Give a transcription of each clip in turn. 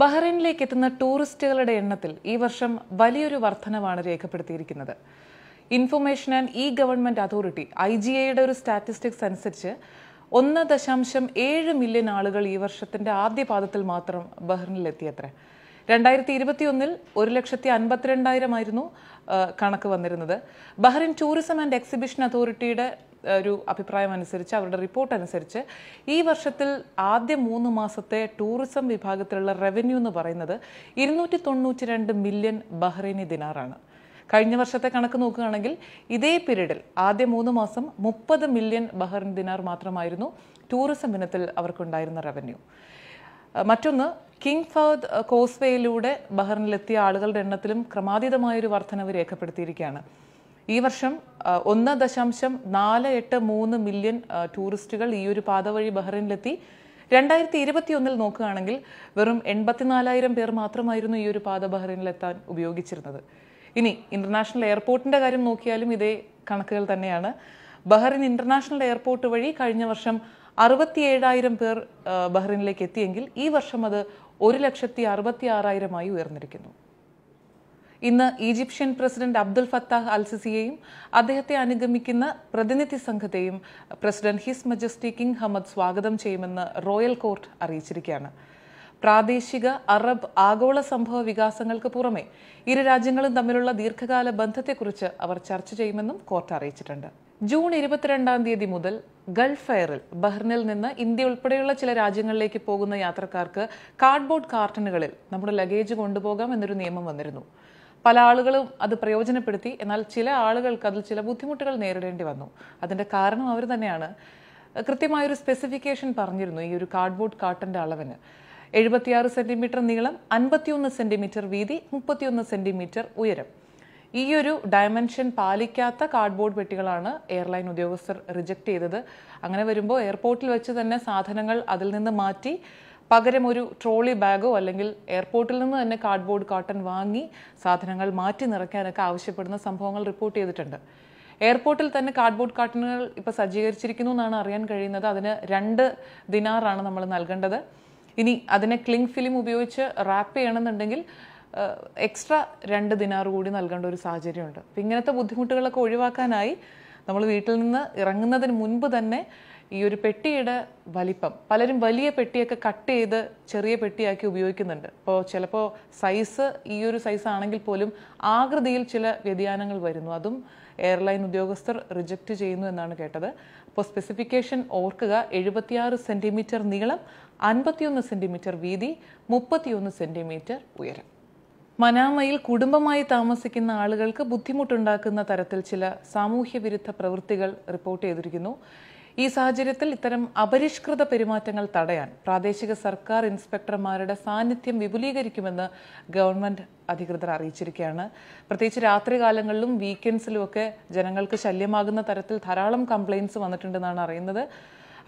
ബഹ്റൈനിലേക്ക് എത്തുന്ന ടൂറിസ്റ്റുകളുടെ എണ്ണത്തിൽ ഈ വർഷം വലിയൊരു വർധനവാണ് രേഖപ്പെടുത്തിയിരിക്കുന്നത് information and E government authority I G എയുടെ ഒരു സ്റ്റാറ്റിസ്റ്റിക്സ് അനുസരിച്ച് ഒന്ന് ദശാംശം ഏഴ് മില്യൺ ആളുകൾ ഈ വർഷത്തിന്റെ ആദ്യ പാദത്തിൽ മാത്രം ബഹ്റിനിലെത്തിയത്രേ രണ്ടായിരത്തി ഒന്നിൽ ഒരു ലക്ഷത്തി അൻപത്തിരണ്ടായിരമായിരുന്നു കണക്ക് വന്നിരുന്നത് ബഹ്റിൻ ടൂറിസം ആൻഡ് എക്സിബിഷൻ അതോറിറ്റിയുടെ ഒരു അഭിപ്രായം അനുസരിച്ച് അവരുടെ റിപ്പോർട്ട് അനുസരിച്ച് ഈ വർഷത്തിൽ ആദ്യ മൂന്ന് മാസത്തെ ടൂറിസം വിഭാഗത്തിലുള്ള റവന്യൂ എന്ന് പറയുന്നത് ഇരുന്നൂറ്റി തൊണ്ണൂറ്റി രണ്ട് മില്യൺ ബഹ്റൈനി ദിനാറാണ് കഴിഞ്ഞ വർഷത്തെ കണക്ക് നോക്കുകയാണെങ്കിൽ ഇതേ പീരീഡിൽ ആദ്യ മൂന്ന് മാസം മുപ്പത് മില്യൺ ബഹ്റിൻ ദിനാർ മാത്രമായിരുന്നു ടൂറിസം ഇനത്തിൽ അവർക്കുണ്ടായിരുന്ന റവന്യൂ മറ്റൊന്ന് കിങ് ഫഹദ് കോസ്വേയിലൂടെ ബഹ്റിനിലെത്തിയ ആളുകളുടെ എണ്ണത്തിലും ക്രമാതീതമായൊരു വർധനവ് രേഖപ്പെടുത്തിയിരിക്കുകയാണ് ഈ വർഷം ഒന്ന് ദശാംശം നാല് എട്ട് മൂന്ന് മില്യൺ ടൂറിസ്റ്റുകൾ ഈ ഒരു പാത വഴി ബഹ്റിനിലെത്തി രണ്ടായിരത്തി ഒന്നിൽ നോക്കുകയാണെങ്കിൽ വെറും എൺപത്തിനാലായിരം പേർ മാത്രമായിരുന്നു ഈ ഒരു പാത ബഹ്റിനിലെത്താൻ ഉപയോഗിച്ചിരുന്നത് ഇനി ഇന്റർനാഷണൽ എയർപോർട്ടിന്റെ കാര്യം നോക്കിയാലും ഇതേ കണക്കുകൾ തന്നെയാണ് ബഹ്റിൻ ഇന്റർനാഷണൽ എയർപോർട്ട് വഴി കഴിഞ്ഞ വർഷം അറുപത്തിയേഴായിരം പേർ ബഹ്റിനിലേക്ക് എത്തിയെങ്കിൽ ഈ വർഷം അത് ഒരു ലക്ഷത്തി അറുപത്തി ആറായിരമായി ഉയർന്നിരിക്കുന്നു ഇന്ന് Egyptian president Abdul Fattah Al അദ്ദേഹത്തെ അനുഗമിക്കുന്ന പ്രതിനിധി സംഘത്തെയും president His Majesty King Hamad സ്വാഗതം ചെയ്യുമെന്ന് റോയൽ കോർട്ട് അറിയിച്ചിരിക്കുകയാണ് പ്രാദേശിക അറബ് ആഗോള സംഭവ വികാസങ്ങൾക്ക് പുറമെ ഇരു രാജ്യങ്ങളും തമ്മിലുള്ള ദീർഘകാല ബന്ധത്തെക്കുറിച്ച് അവർ ചർച്ച ചെയ്യുമെന്നും കോർട്ട് അറിയിച്ചിട്ടുണ്ട് ജൂൺ ഇരുപത്തിരണ്ടാം തീയതി മുതൽ ഗൾഫ് എയറിൽ ബഹ്റിനിൽ നിന്ന് ഇന്ത്യ ഉൾപ്പെടെയുള്ള ചില രാജ്യങ്ങളിലേക്ക് പോകുന്ന യാത്രക്കാർക്ക് കാർഡ്ബോർഡ് കാർട്ടണുകളിൽ നമ്മുടെ ലഗേജ് കൊണ്ടുപോകാം എന്നൊരു നിയമം വന്നിരുന്നു പല ആളുകളും അത് പ്രയോജനപ്പെടുത്തി എന്നാൽ ചില ആളുകൾക്ക് അതിൽ ചില ബുദ്ധിമുട്ടുകൾ നേരിടേണ്ടി വന്നു അതിന്റെ കാരണം അവർ തന്നെയാണ് കൃത്യമായൊരു സ്പെസിഫിക്കേഷൻ പറഞ്ഞിരുന്നു ഈ ഒരു കാർഡ്ബോർഡ് കാർട്ടന്റെ അളവിന് എഴുപത്തിയാറ് സെന്റിമീറ്റർ നീളം അൻപത്തിയൊന്ന് സെന്റിമീറ്റർ വീതി മുപ്പത്തിയൊന്ന് സെന്റിമീറ്റർ ഉയരം ഈ ഒരു ഡയമെൻഷൻ പാലിക്കാത്ത കാർഡ്ബോർഡ് പെട്ടികളാണ് എയർലൈൻ ഉദ്യോഗസ്ഥർ റിജക്റ്റ് ചെയ്തത് അങ്ങനെ വരുമ്പോൾ എയർപോർട്ടിൽ വെച്ച് തന്നെ സാധനങ്ങൾ അതിൽ നിന്ന് മാറ്റി പകരം ഒരു ട്രോളി ബാഗോ അല്ലെങ്കിൽ എയർപോർട്ടിൽ നിന്ന് തന്നെ കാർഡ്ബോർഡ് കാട്ടൺ വാങ്ങി സാധനങ്ങൾ മാറ്റി നിറയ്ക്കാനൊക്കെ ആവശ്യപ്പെടുന്ന സംഭവങ്ങൾ റിപ്പോർട്ട് ചെയ്തിട്ടുണ്ട് എയർപോർട്ടിൽ തന്നെ കാർഡ്ബോർഡ് കാർട്ടണുകൾ ഇപ്പോൾ സജ്ജീകരിച്ചിരിക്കുന്നു എന്നാണ് അറിയാൻ കഴിയുന്നത് അതിന് രണ്ട് ദിനാറാണ് നമ്മൾ നൽകേണ്ടത് ഇനി അതിനെ ക്ലിങ് ഫിലിം ഉപയോഗിച്ച് റാപ്പ് ചെയ്യണമെന്നുണ്ടെങ്കിൽ എക്സ്ട്രാ രണ്ട് ദിനാർ കൂടി നൽകേണ്ട ഒരു സാഹചര്യമുണ്ട് അപ്പം ഇങ്ങനത്തെ ബുദ്ധിമുട്ടുകളൊക്കെ ഒഴിവാക്കാനായി നമ്മൾ വീട്ടിൽ നിന്ന് ഇറങ്ങുന്നതിന് മുൻപ് തന്നെ ഈ ഒരു പെട്ടിയുടെ വലിപ്പം പലരും വലിയ പെട്ടിയൊക്കെ കട്ട് ചെയ്ത് ചെറിയ പെട്ടിയാക്കി ഉപയോഗിക്കുന്നുണ്ട് അപ്പോൾ ചിലപ്പോൾ സൈസ് ഈ ഒരു സൈസ് ആണെങ്കിൽ പോലും ആകൃതിയിൽ ചില വ്യതിയാനങ്ങൾ വരുന്നു അതും എയർലൈൻ ഉദ്യോഗസ്ഥർ റിജക്റ്റ് ചെയ്യുന്നു എന്നാണ് കേട്ടത് അപ്പോൾ സ്പെസിഫിക്കേഷൻ ഓർക്കുക എഴുപത്തിയാറ് സെൻറ്റിമീറ്റർ നീളം അൻപത്തിയൊന്ന് സെൻറ്റിമീറ്റർ വീതി മുപ്പത്തിയൊന്ന് സെൻറ്റിമീറ്റർ ഉയരം മനാമയിൽ കുടുംബമായി താമസിക്കുന്ന ആളുകൾക്ക് ബുദ്ധിമുട്ടുണ്ടാക്കുന്ന തരത്തിൽ ചില സാമൂഹ്യ വിരുദ്ധ പ്രവൃത്തികൾ റിപ്പോർട്ട് ചെയ്തിരിക്കുന്നു ഈ സാഹചര്യത്തിൽ ഇത്തരം അപരിഷ്കൃത പെരുമാറ്റങ്ങൾ തടയാൻ പ്രാദേശിക സർക്കാർ ഇൻസ്പെക്ടർമാരുടെ സാന്നിധ്യം വിപുലീകരിക്കുമെന്ന് ഗവൺമെന്റ് അധികൃതർ അറിയിച്ചിരിക്കുകയാണ് പ്രത്യേകിച്ച് രാത്രികാലങ്ങളിലും വീക്കെൻഡ്സിലുമൊക്കെ ജനങ്ങൾക്ക് ശല്യമാകുന്ന തരത്തിൽ ധാരാളം കംപ്ലയിൻസ് വന്നിട്ടുണ്ടെന്നാണ് അറിയുന്നത്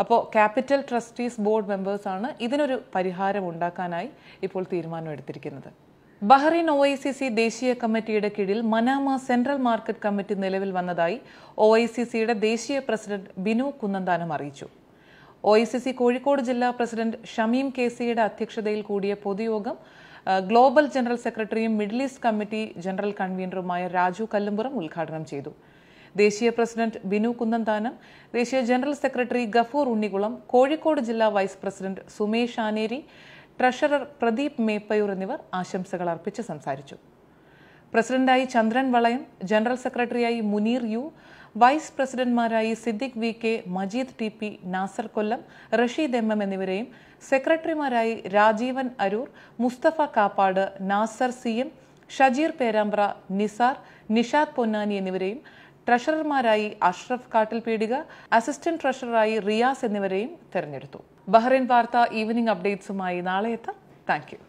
അപ്പോൾ ക്യാപിറ്റൽ ട്രസ്റ്റീസ് ബോർഡ് മെമ്പേഴ്സാണ് ഇതിനൊരു പരിഹാരം ഉണ്ടാക്കാനായി ഇപ്പോൾ തീരുമാനമെടുത്തിരിക്കുന്നത് Bahrain O I C C ദേശീയ കമ്മിറ്റിയുടെ കീഴിൽ മനാമ സെൻട്രൽ മാർക്കറ്റ് കമ്മിറ്റി നിലവിൽ വന്നതായി ഒ ഐ സി സിയുടെ ദേശീയ പ്രസിഡന്റ് ബിനു കുന്നന്താനം അറിയിച്ചു O I C C Kozhikode ജില്ലാ പ്രസിഡന്റ് ഷമീം കെ സിയുടെ അധ്യക്ഷതയിൽ കൂടിയ പൊതുയോഗം ഗ്ലോബൽ ജനറൽ സെക്രട്ടറിയും മിഡിൽ ഈസ്റ്റ് കമ്മിറ്റി ജനറൽ കൺവീനറുമായ രാജു കല്ലുംപുറം ഉദ്ഘാടനം ചെയ്തു ദേശീയ പ്രസിഡന്റ് ബിനു കുന്നന്താനം ദേശീയ ജനറൽ സെക്രട്ടറി ഗഫൂർ ഉണ്ണികുളം കോഴിക്കോട് ജില്ലാ vice president Sumesh Aneri treasurer Pradeep Meppayur എന്നിവർ ആശംസകൾ അർപ്പിച്ച് സംസാരിച്ചു പ്രസിഡന്റായി ചന്ദ്രൻ വളയം ജനറൽ സെക്രട്ടറിയായി മുനീർ യു വൈസ് പ്രസിഡന്റ്മാരായി Siddique V K Majeed T P Nasar Kollam Rasheed M M എന്നിവരെയും സെക്രട്ടറിമാരായി രാജീവൻ അരൂർ മുസ്തഫ കാപ്പാട് നാസർ സി എം ഷജീർ പേരാമ്പ്ര നിസാർ നിഷാദ് പൊന്നാനി എന്നിവരെയും ട്രഷറർമാരായി അഷ്റഫ് കാട്ടിൽപീടിക അസിസ്റ്റന്റ് ട്രഷററായി റിയാസ് എന്നിവരെയും തെരഞ്ഞെടുത്തു ബഹ്റൈൻ വാർത്ത ഈവനിംഗ് അപ്ഡേറ്റ്സുമായി നാളെ എത്താം താങ്ക്